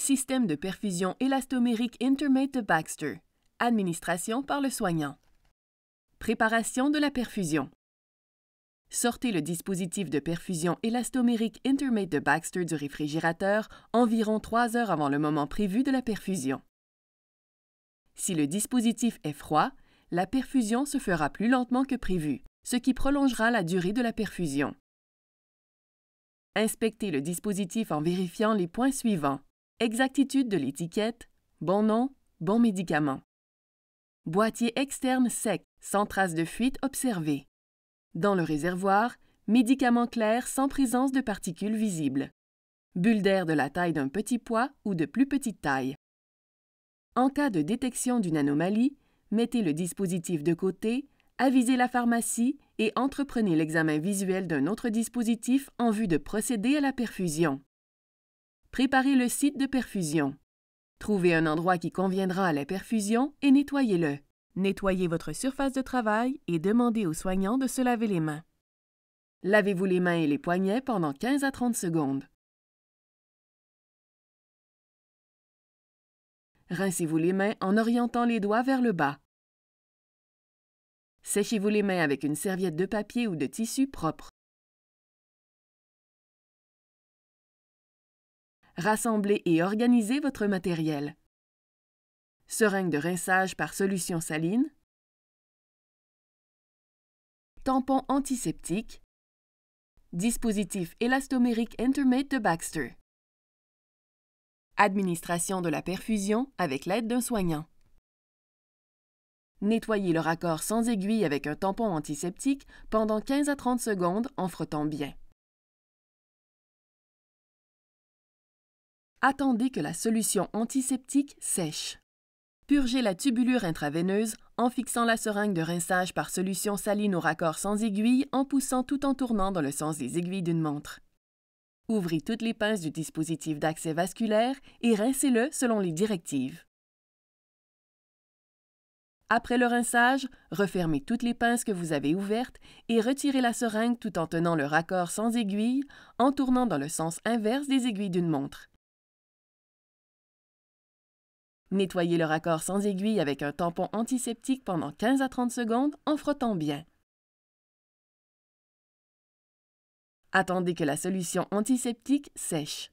Système de perfusion élastomérique intermate de Baxter. Administration par le soignant. Préparation de la perfusion. Sortez le dispositif de perfusion élastomérique intermate de Baxter du réfrigérateur environ 3 heures avant le moment prévu de la perfusion. Si le dispositif est froid, la perfusion se fera plus lentement que prévu, ce qui prolongera la durée de la perfusion. Inspectez le dispositif en vérifiant les points suivants. Exactitude de l'étiquette, bon nom, bon médicament. Boîtier externe sec, sans trace de fuite observée. Dans le réservoir, médicament clair sans présence de particules visibles. Bulle d'air de la taille d'un petit pois ou de plus petite taille. En cas de détection d'une anomalie, mettez le dispositif de côté, avisez la pharmacie et entreprenez l'examen visuel d'un autre dispositif en vue de procéder à la perfusion. Préparez le site de perfusion. Trouvez un endroit qui conviendra à la perfusion et nettoyez-le. Nettoyez votre surface de travail et demandez aux soignants de se laver les mains. Lavez-vous les mains et les poignets pendant 15 à 30 secondes. Rincez-vous les mains en orientant les doigts vers le bas. Séchez-vous les mains avec une serviette de papier ou de tissu propre. rassemblez et organisez votre matériel. Seringue de rinçage par solution saline, tampon antiseptique, dispositif élastomérique Intermate de Baxter. Administration de la perfusion avec l'aide d'un soignant. Nettoyez le raccord sans aiguille avec un tampon antiseptique pendant 15 à 30 secondes en frottant bien. Attendez que la solution antiseptique sèche. Purgez la tubulure intraveineuse en fixant la seringue de rinçage par solution saline au raccord sans aiguille en poussant tout en tournant dans le sens des aiguilles d'une montre. Ouvrez toutes les pinces du dispositif d'accès vasculaire et rincez-le selon les directives. Après le rinçage, refermez toutes les pinces que vous avez ouvertes et retirez la seringue tout en tenant le raccord sans aiguille en tournant dans le sens inverse des aiguilles d'une montre. Nettoyez le raccord sans aiguille avec un tampon antiseptique pendant 15 à 30 secondes en frottant bien. Attendez que la solution antiseptique sèche.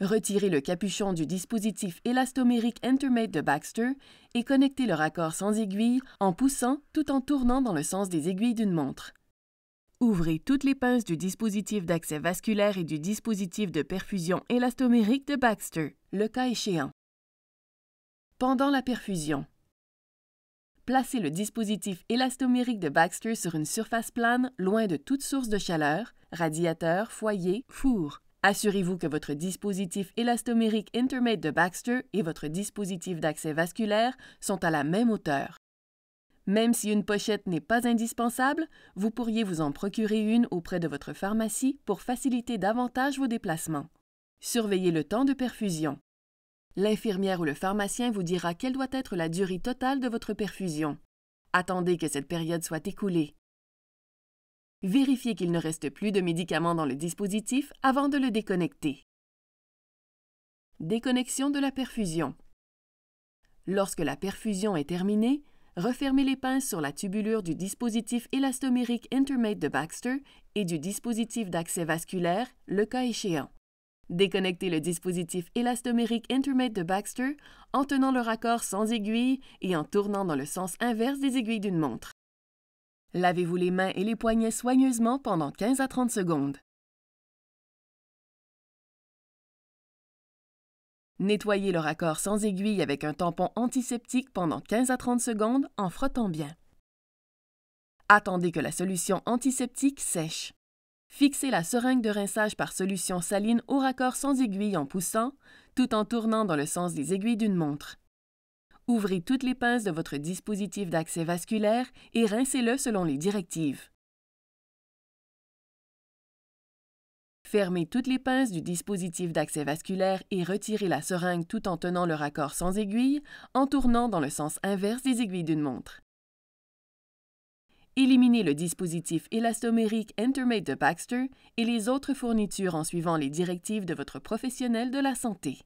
Retirez le capuchon du dispositif élastomérique Entermate de Baxter et connectez le raccord sans aiguille en poussant tout en tournant dans le sens des aiguilles d'une montre. Ouvrez toutes les pinces du dispositif d'accès vasculaire et du dispositif de perfusion élastomérique de Baxter, le cas échéant. Pendant la perfusion, placez le dispositif élastomérique de Baxter sur une surface plane loin de toute source de chaleur, radiateur, foyer, four. Assurez-vous que votre dispositif élastomérique intermate de Baxter et votre dispositif d'accès vasculaire sont à la même hauteur. Même si une pochette n'est pas indispensable, vous pourriez vous en procurer une auprès de votre pharmacie pour faciliter davantage vos déplacements. Surveillez le temps de perfusion. L'infirmière ou le pharmacien vous dira quelle doit être la durée totale de votre perfusion. Attendez que cette période soit écoulée. Vérifiez qu'il ne reste plus de médicaments dans le dispositif avant de le déconnecter. Déconnexion de la perfusion. Lorsque la perfusion est terminée, refermez les pinces sur la tubulure du dispositif élastomérique intermate de Baxter et du dispositif d'accès vasculaire, le cas échéant. Déconnectez le dispositif élastomérique intermate de Baxter en tenant le raccord sans aiguille et en tournant dans le sens inverse des aiguilles d'une montre. Lavez-vous les mains et les poignets soigneusement pendant 15 à 30 secondes. Nettoyez le raccord sans aiguille avec un tampon antiseptique pendant 15 à 30 secondes en frottant bien. Attendez que la solution antiseptique sèche. Fixez la seringue de rinçage par solution saline au raccord sans aiguille en poussant, tout en tournant dans le sens des aiguilles d'une montre. Ouvrez toutes les pinces de votre dispositif d'accès vasculaire et rincez-le selon les directives. Fermez toutes les pinces du dispositif d'accès vasculaire et retirez la seringue tout en tenant le raccord sans aiguille, en tournant dans le sens inverse des aiguilles d'une montre. Éliminez le dispositif élastomérique Intermate de Baxter et les autres fournitures en suivant les directives de votre professionnel de la santé.